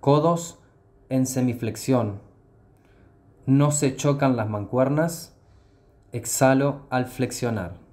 codos en semiflexión. No se chocan las mancuernas. Exhalo al flexionar.